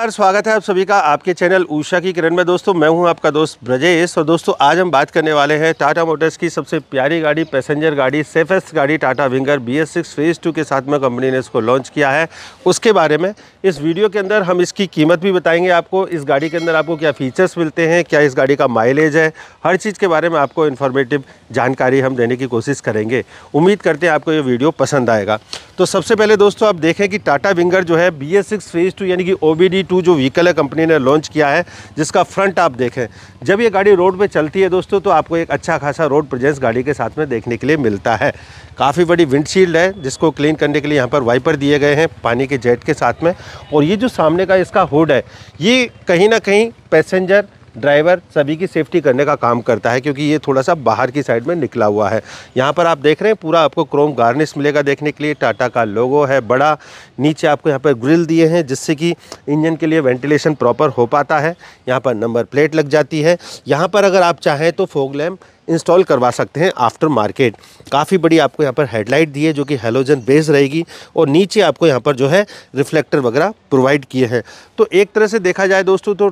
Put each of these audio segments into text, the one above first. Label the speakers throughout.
Speaker 1: नमस्कार स्वागत है आप सभी का आपके चैनल ऊषा की किरण में दोस्तों मैं हूं आपका दोस्त ब्रजेश और दोस्तों आज हम बात करने वाले हैं टाटा मोटर्स की सबसे प्यारी गाड़ी पैसेंजर गाड़ी सेफेस्ट गाड़ी Tata Winger B S six phase two के साथ में कंपनी ने इसको लॉन्च किया है उसके बारे में इस वीडियो के अंदर हम इसकी कीमत भी बताएंगे आपको इस गाड़ी के अंदर आपको क्या फ़ीचर्स मिलते हैं क्या इस गाड़ी का माइलेज है हर चीज़ के बारे में आपको इन्फॉर्मेटिव जानकारी हम देने की कोशिश करेंगे उम्मीद करते हैं आपको ये वीडियो पसंद आएगा तो सबसे पहले दोस्तों आप देखें कि टाटा विंगर जो है B S six phase two यानी कि ओ डी टू जो व्हीकल है कंपनी ने लॉन्च किया है जिसका फ्रंट आप देखें जब ये गाड़ी रोड पर चलती है दोस्तों तो आपको एक अच्छा खासा रोड प्रेजेंस गाड़ी के साथ में देखने के लिए मिलता है काफ़ी बड़ी विंडशील्ड है जिसको क्लीन करने के लिए यहाँ पर वाइपर दिए गए हैं पानी के जेट के साथ में और ये जो सामने का इसका हुड है ये कहीं ना कहीं पैसेंजर ड्राइवर सभी की सेफ्टी करने का काम करता है क्योंकि ये थोड़ा सा बाहर की साइड में निकला हुआ है यहाँ पर आप देख रहे हैं पूरा आपको क्रोम गार्निश मिलेगा देखने के लिए टाटा का लोगो है बड़ा नीचे आपको यहाँ पर ग्रिल दिए हैं जिससे कि इंजन के लिए वेंटिलेशन प्रॉपर हो पाता है यहाँ पर नंबर प्लेट लग जाती है यहाँ पर अगर आप चाहें तो फोक लैम्प इंस्टॉल करवा सकते हैं आफ्टर मार्केट काफ़ी बड़ी आपको यहाँ पर हेडलाइट दी है जो कि हेलोजन बेस रहेगी और नीचे आपको यहाँ पर जो है रिफ्लेक्टर वगैरह प्रोवाइड किए हैं तो एक तरह से देखा जाए दोस्तों तो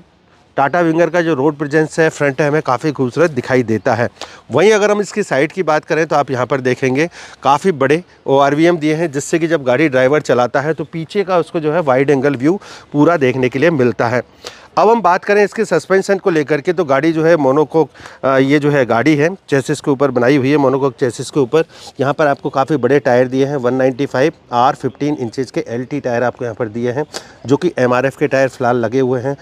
Speaker 1: टाटा विंगर का जो रोड प्रेजेंस है फ्रंट है हमें काफ़ी खूबसूरत दिखाई देता है वहीं अगर हम इसकी साइड की बात करें तो आप यहाँ पर देखेंगे काफ़ी बड़े ओ दिए हैं जिससे कि जब गाड़ी ड्राइवर चलाता है तो पीछे का उसको जो है वाइड एंगल व्यू पूरा देखने के लिए मिलता है अब हम बात करें इसके सस्पेंशन को लेकर के तो गाड़ी जो है मोनोकोक ये जो है गाड़ी है चेसिस के ऊपर बनाई हुई है मोनोकोक चेसिस के ऊपर यहाँ पर आपको काफ़ी बड़े टायर दिए हैं 195 आर फिफ्टीन इंचज़ के एल टायर आपको यहाँ पर दिए हैं जो कि एमआरएफ के टायर फ़िलहाल लगे हुए हैं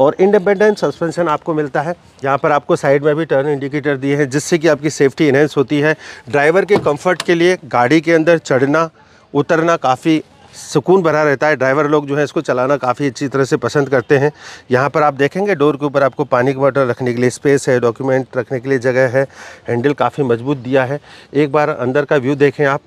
Speaker 1: और इंडिपेंडेंट सस्पेंशन आपको मिलता है यहाँ पर आपको साइड में भी टर्न इंडिकेटर दिए हैं जिससे कि आपकी सेफ्टी इन्हेंस होती है ड्राइवर के कंफर्ट के लिए गाड़ी के अंदर चढ़ना उतरना काफ़ी सुकून भरा रहता है ड्राइवर लोग जो है इसको चलाना काफ़ी अच्छी तरह से पसंद करते हैं यहाँ पर आप देखेंगे डोर के ऊपर आपको पानी की बॉटल रखने के लिए स्पेस है डॉक्यूमेंट रखने के लिए जगह है हैंडल काफ़ी मजबूत दिया है एक बार अंदर का व्यू देखें आप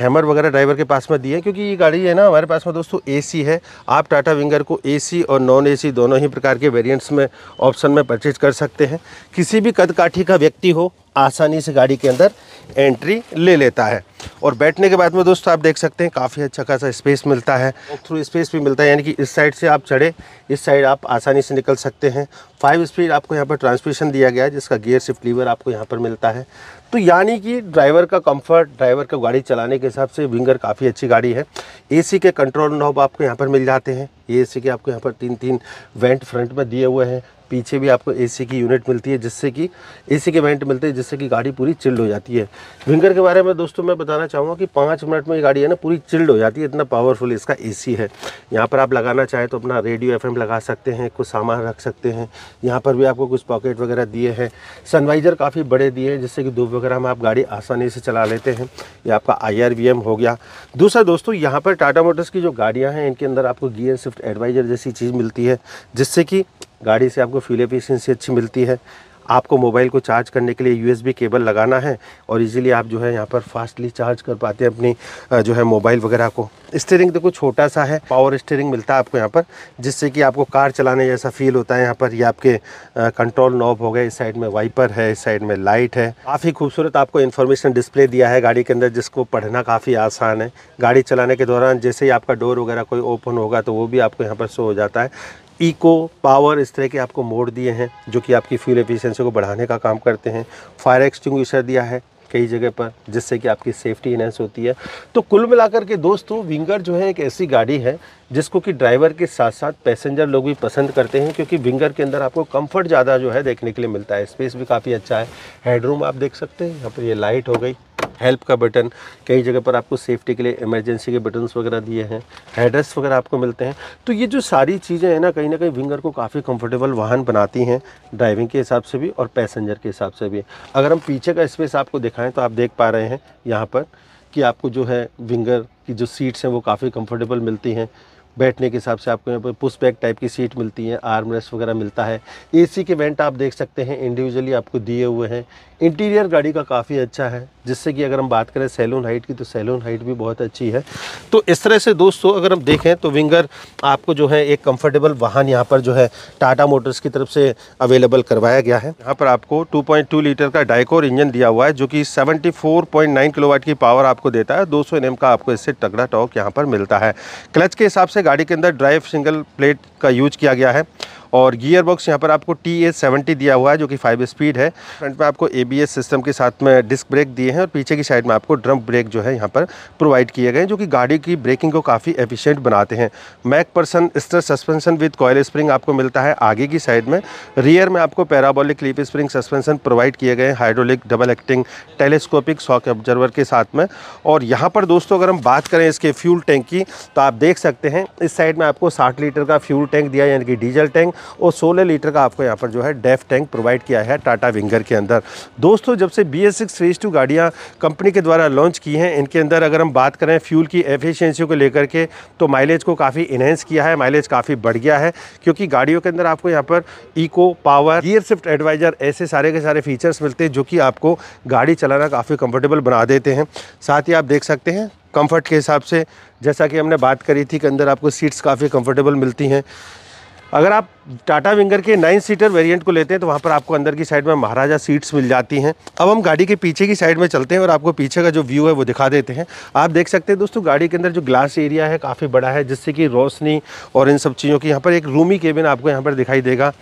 Speaker 1: हैमर वगैरह ड्राइवर के पास में दिए क्योंकि ये गाड़ी है ना हमारे पास में दोस्तों एसी है आप टाटा विंगर को एसी और नॉन एसी दोनों ही प्रकार के वेरिएंट्स में ऑप्शन में परचेज कर सकते हैं किसी भी कद काठी का व्यक्ति हो आसानी से गाड़ी के अंदर एंट्री ले लेता है और बैठने के बाद में दोस्तों आप देख सकते हैं काफ़ी अच्छा खासा स्पेस मिलता है थ्रू स्पेस भी मिलता है यानी कि इस साइड से आप चढ़े इस साइड आप आसानी से निकल सकते हैं फाइव स्पीड आपको यहाँ पर ट्रांसमिशन दिया गया है जिसका गियर शिफ्ट लीवर आपको यहाँ पर मिलता है तो यानी कि ड्राइवर का कम्फर्ट ड्राइवर का गाड़ी चलाने के हिसाब से विंगर काफ़ी अच्छी गाड़ी है ए के कंट्रोल नॉब आपको यहाँ पर मिल जाते हैं ए के आपको यहाँ पर तीन तीन वेंट फ्रंट में दिए हुए हैं पीछे भी आपको एसी की यूनिट मिलती है जिससे कि एसी के वेंट मिलते हैं जिससे कि गाड़ी पूरी चिल्ड हो जाती है विंगर के बारे में दोस्तों मैं बताना चाहूँगा कि पाँच मिनट में ये गाड़ी है ना पूरी चिल्ड हो जाती है इतना पावरफुल इसका एसी है यहाँ पर आप लगाना चाहें तो अपना रेडियो एफ लगा सकते हैं कुछ सामान रख सकते हैं यहाँ पर भी आपको कुछ पॉकेट वगैरह दिए हैं सनवाइज़र काफ़ी बड़े दिए हैं जिससे कि धूप वगैरह में आप गाड़ी आसानी से चला लेते हैं ये आपका आई हो गया दूसरा दोस्तों यहाँ पर टाटा मोटर्स की जो गाड़ियाँ हैं इनके अंदर आपको गियर स्विफ्ट एडवाइज़र जैसी चीज़ मिलती है जिससे कि गाड़ी से आपको फ्यूल एफिशिएंसी अच्छी मिलती है आपको मोबाइल को चार्ज करने के लिए यूएसबी केबल लगाना है और इजीली आप जो है यहाँ पर फास्टली चार्ज कर पाते हैं अपनी जो है मोबाइल वगैरह को स्टेयरिंग देखो छोटा सा है पावर स्टेरिंग मिलता है आपको यहाँ पर जिससे कि आपको कार चलाने जैसा फील होता है यहाँ पर ये आपके कंट्रोल नॉब हो गए इस साइड में वाइपर है इस साइड में लाइट है काफ़ी खूबसूरत आपको इन्फॉर्मेशन डिस्प्ले दिया है गाड़ी के अंदर जिसको पढ़ना काफ़ी आसान है गाड़ी चलाने के दौरान जैसे ही आपका डोर वगैरह कोई ओपन होगा तो वो भी आपको यहाँ पर शो हो जाता है इको पावर इस तरह के आपको मोड दिए हैं जो कि आपकी फ्यूल एफिशिएंसी को बढ़ाने का काम करते हैं फायर एक्सटिंग्विशर दिया है कई जगह पर जिससे कि आपकी सेफ्टी इनहेंस होती है तो कुल मिलाकर के दोस्तों विंगर जो है एक ऐसी गाड़ी है जिसको कि ड्राइवर के साथ साथ पैसेंजर लोग भी पसंद करते हैं क्योंकि विंगर के अंदर आपको कंफर्ट ज़्यादा जो है देखने के लिए मिलता है स्पेस भी काफ़ी अच्छा है हेडरूम आप देख सकते हैं यहाँ पर ये लाइट हो गई हेल्प का बटन कई जगह पर आपको सेफ्टी के लिए इमरजेंसी के बटन्स वगैरह दिए हैं हेडर्स वगैरह आपको मिलते हैं तो ये जो सारी चीज़ें हैं ना कहीं ना कहीं विंगर को काफ़ी कंफर्टेबल वाहन बनाती हैं ड्राइविंग के हिसाब से भी और पैसेंजर के हिसाब से भी अगर हम पीछे का स्पेस आपको दिखाएँ तो आप देख पा रहे हैं यहाँ पर कि आपको जो है विंगर की जो सीट्स हैं वो काफ़ी कम्फर्टेबल मिलती हैं बैठने के हिसाब से आपको यहाँ पर पुश बैक टाइप की सीट मिलती है आर्म रेस्ट वगैरह मिलता है एसी के वेंट आप देख सकते हैं इंडिविजुअली आपको दिए हुए हैं इंटीरियर गाड़ी का काफ़ी अच्छा है जिससे कि अगर हम बात करें सैलून हाइट की तो सैलून हाइट भी बहुत अच्छी है तो इस तरह से दोस्तों अगर हम देखें तो विंगर आपको जो है एक कम्फर्टेबल वाहन यहाँ पर जो है टाटा मोटर्स की तरफ से अवेलेबल करवाया गया है यहाँ पर आपको टू लीटर का डाइकोर इंजन दिया हुआ है जो कि सेवेंटी किलोवाट की पावर आपको देता है दो सौ का आपको इससे तगड़ा टॉक यहाँ पर मिलता है क्लच के हिसाब से गाड़ी के अंदर ड्राइव सिंगल प्लेट का यूज किया गया है और गियर बॉक्स यहाँ पर आपको टी ए सेवेंटी दिया हुआ है जो कि फाइव स्पीड है फ्रंट में आपको ए बी एस सिस्टम के साथ में डिस्क ब्रेक दिए हैं और पीछे की साइड में आपको ड्रम ब्रेक जो है यहाँ पर प्रोवाइड किए गए हैं जो कि गाड़ी की ब्रेकिंग को काफ़ी एफिशिएंट बनाते हैं McPherson strut suspension with coil spring आपको मिलता है आगे की साइड में रियर में आपको parabolic leaf spring suspension provide किए गए हैं hydraulic double acting telescopic shock absorber के साथ में और यहाँ पर दोस्तों अगर हम बात करें इसके फ्यूल टैंक की तो आप देख सकते हैं इस साइड में आपको साठ लीटर का फ्यूल टैंक दिया यानी कि डीजल टैंक और सोलह लीटर का आपको यहाँ पर जो है डेफ टैंक प्रोवाइड किया है टाटा विंगर के अंदर दोस्तों जब से B S six phase two गाड़ियाँ कंपनी के द्वारा लॉन्च की हैं इनके अंदर अगर हम बात करें फ्यूल की एफिशिएंसी को लेकर के तो माइलेज को काफ़ी इनहेंस किया है माइलेज काफ़ी बढ़ गया है क्योंकि गाड़ियों के अंदर आपको यहाँ पर eco power gear shift advisor ऐसे सारे के सारे फीचर्स मिलते हैं जो कि आपको गाड़ी चलाना काफ़ी कंफर्टेबल बना देते हैं साथ ही आप देख सकते हैं कंफर्ट के हिसाब से जैसा कि हमने बात करी थी कि अंदर आपको सीट्स काफ़ी कंफर्टेबल मिलती हैं अगर आप टाटा विंगर के नाइन सीटर वेरिएंट को लेते हैं तो वहाँ पर आपको अंदर की साइड में महाराजा सीट्स मिल जाती हैं अब हम गाड़ी के पीछे की साइड में चलते हैं और आपको पीछे का जो व्यू है वो दिखा देते हैं आप देख सकते हैं दोस्तों गाड़ी के अंदर जो ग्लास एरिया है काफ़ी बड़ा है जिससे कि रोशनी और इन सब चीज़ों की यहाँ पर एक रूमी केबिन आपको यहाँ पर दिखाई देगा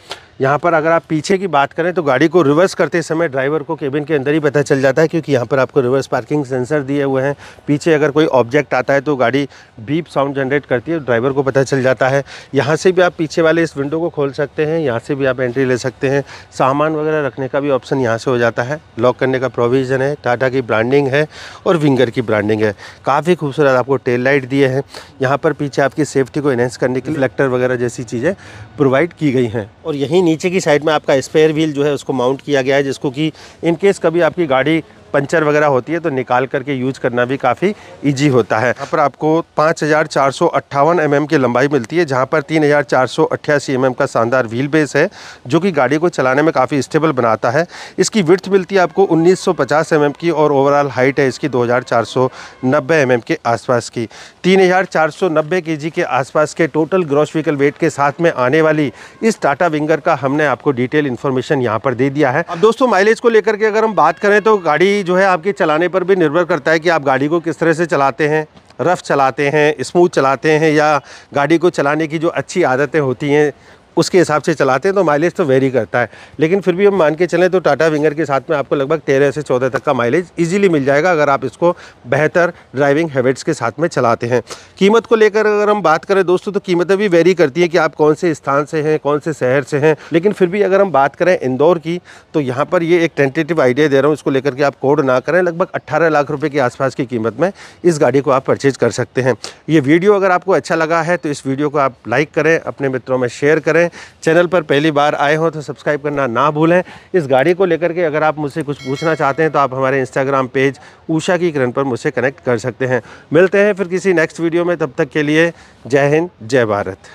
Speaker 1: यहाँ पर अगर आप पीछे की बात करें तो गाड़ी को रिवर्स करते समय ड्राइवर को केबिन के अंदर ही पता चल जाता है क्योंकि यहाँ पर आपको रिवर्स पार्किंग सेंसर दिए हुए हैं पीछे अगर कोई ऑब्जेक्ट आता है तो गाड़ी बीप साउंड जनरेट करती है ड्राइवर को पता चल जाता है यहाँ से भी आप पीछे वाले इस विंडो को खोल सकते हैं यहाँ से भी आप एंट्री ले सकते हैं सामान वगैरह रखने का भी ऑप्शन यहाँ से हो जाता है लॉक करने का प्रोविज़न है टाटा की ब्रांडिंग है और विंगर की ब्रांडिंग है काफ़ी खूबसूरत आपको टेल लाइट दिए हैं यहाँ पर पीछे आपकी सेफ्टी को इनहेंस करने के लिए लेक्टर वगैरह जैसी चीज़ें प्रोवाइड की गई हैं और यहीं नीचे की साइड में आपका स्पेयर व्हील जो है उसको माउंट किया गया है जिसको कि इनकेस कभी आपकी गाड़ी पंचर वगैरह होती है तो निकाल करके यूज करना भी काफ़ी ईजी होता है यहाँ पर आपको पाँच हज़ार चार सौ अट्ठावन एम की लंबाई मिलती है जहाँ पर तीन हज़ार चार सौ अट्ठासी एम का शानदार व्हील बेस है जो कि गाड़ी को चलाने में काफ़ी स्टेबल बनाता है इसकी विर्थ मिलती है आपको उन्नीस सौ पचास एम एम की और ओवरऑल हाइट है इसकी दो हज़ार चार सौ नब्बे एम के आसपास की तीन हज़ार चार सौ नब्बे के जी के आसपास के टोटल ग्रॉस व्हीकल वेट के साथ में आने वाली इस टाटा विंगर का हमने आपको डिटेल इन्फॉर्मेशन यहाँ पर दे दिया है अब दोस्तों माइलेज को लेकर के अगर हम बात करें तो गाड़ी गाड़ी जो है आपके चलाने पर भी निर्भर करता है कि आप गाड़ी को किस तरह से चलाते हैं रफ़ चलाते हैं स्मूथ चलाते हैं या गाड़ी को चलाने की जो अच्छी आदतें होती हैं उसके हिसाब से चलाते हैं तो माइलेज तो वेरी करता है लेकिन फिर भी हम मान के चलें तो टाटा विंगर के साथ में आपको लगभग तेरह से चौदह तक का माइलेज ईजिली मिल जाएगा अगर आप इसको बेहतर ड्राइविंग हैबिट्स के साथ में चलाते हैं कीमत को लेकर अगर हम बात करें दोस्तों तो कीमतें भी वेरी करती हैं कि आप कौन से स्थान से हैं कौन से शहर से हैं लेकिन फिर भी अगर हम बात करें इंदौर की तो यहाँ पर ये एक टेंटेटिव आइडिया दे रहा हूँ इसको लेकर के आप कोड ना करें लगभग अट्ठारह लाख रुपये के आसपास की कीमत में इस गाड़ी को आप परचेज कर सकते हैं ये वीडियो अगर आपको अच्छा लगा है तो इस वीडियो को आप लाइक करें अपने मित्रों में शेयर करें चैनल पर पहली बार आए हो तो सब्सक्राइब करना ना भूलें इस गाड़ी को लेकर के अगर आप मुझसे कुछ पूछना चाहते हैं तो आप हमारे इंस्टाग्राम पेज ऊषा की किरण पर मुझसे कनेक्ट कर सकते हैं मिलते हैं फिर किसी नेक्स्ट वीडियो में तब तक के लिए जय हिंद जय भारत